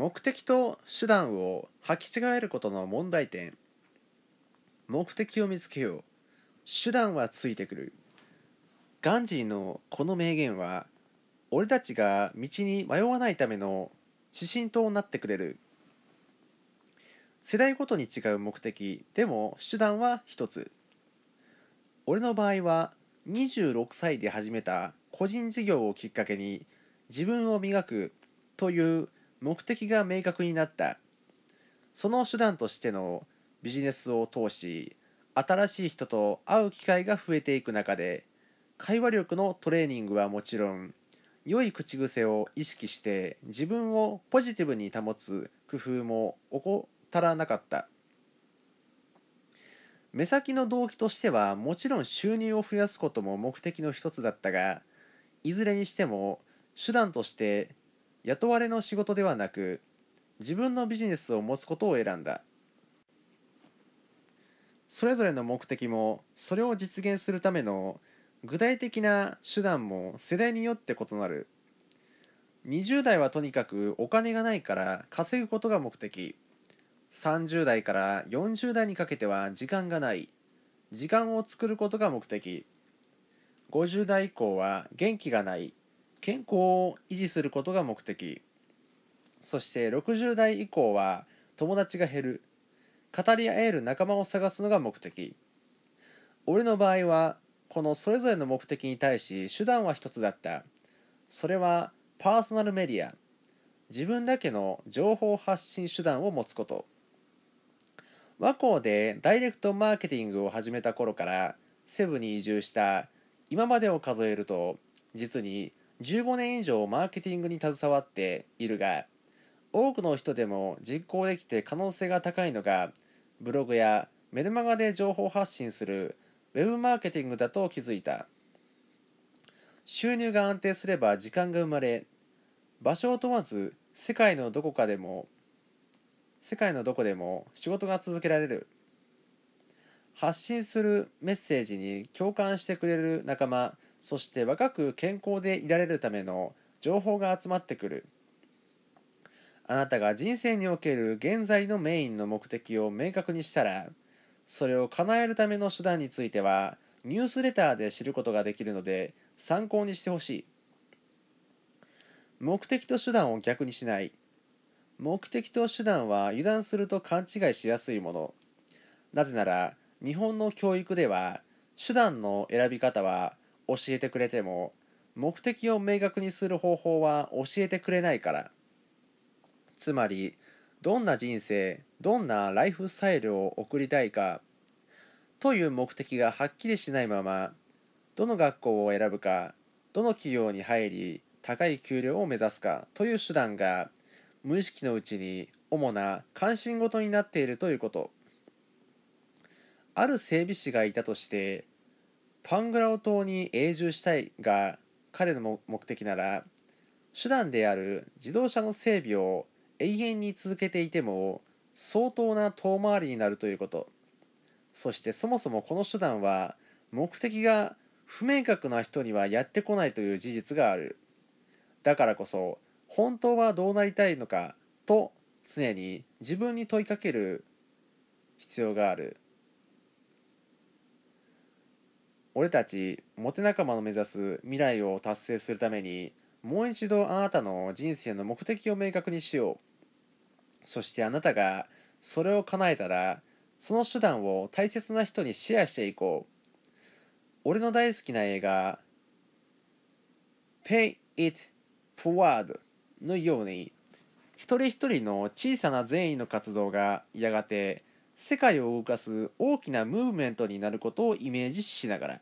目的と手段を履き違えることの問題点目的を見つけよう手段はついてくるガンジーのこの名言は俺たちが道に迷わないための指針となってくれる世代ごとに違う目的でも手段は一つ俺の場合は26歳で始めた個人事業をきっかけに自分を磨くという目的が明確になったその手段としてのビジネスを通し新しい人と会う機会が増えていく中で会話力のトレーニングはもちろん良い口癖を意識して自分をポジティブに保つ工夫も怠らなかった目先の動機としてはもちろん収入を増やすことも目的の一つだったがいずれにしても手段として雇われの仕事ではなく自分のビジネスを持つことを選んだそれぞれの目的もそれを実現するための具体的な手段も世代によって異なる20代はとにかくお金がないから稼ぐことが目的30代から40代にかけては時間がない時間を作ることが目的50代以降は元気がない健康を維持することが目的そして60代以降は友達が減る語り合える仲間を探すのが目的俺の場合はこのそれぞれの目的に対し手段は一つだったそれはパーソナルメディア自分だけの情報発信手段を持つこと和光でダイレクトマーケティングを始めた頃からセブに移住した今までを数えると実に15年以上マーケティングに携わっているが多くの人でも実行できて可能性が高いのがブログやメルマガで情報発信するウェブマーケティングだと気づいた収入が安定すれば時間が生まれ場所を問わず世界のどこかでも世界のどこでも仕事が続けられる発信するメッセージに共感してくれる仲間そして若く健康でいられるための情報が集まってくるあなたが人生における現在のメインの目的を明確にしたらそれを叶えるための手段についてはニュースレターで知ることができるので参考にしてほしい目的と手段を逆にしない目的と手段は油断すると勘違いしやすいものなぜなら日本の教育では手段の選び方は教えてくれても目的を明確にする方法は教えてくれないからつまりどんな人生どんなライフスタイルを送りたいかという目的がはっきりしないままどの学校を選ぶかどの企業に入り高い給料を目指すかという手段が無意識のうちに主な関心事になっているということある整備士がいたとしてパングラオ島に永住したいが彼の目的なら手段である自動車の整備を永遠に続けていても相当な遠回りになるということそしてそもそもこの手段は目的が不明確な人にはやってこないという事実があるだからこそ本当はどうなりたいのかと常に自分に問いかける必要がある俺たちモテ仲間の目指す未来を達成するためにもう一度あなたの人生の目的を明確にしようそしてあなたがそれを叶えたらその手段を大切な人にシェアしていこう俺の大好きな映画「Pay It Forward」のように一人一人の小さな善意の活動がやがて世界を動かす大きなムーブメントになることをイメージしながら。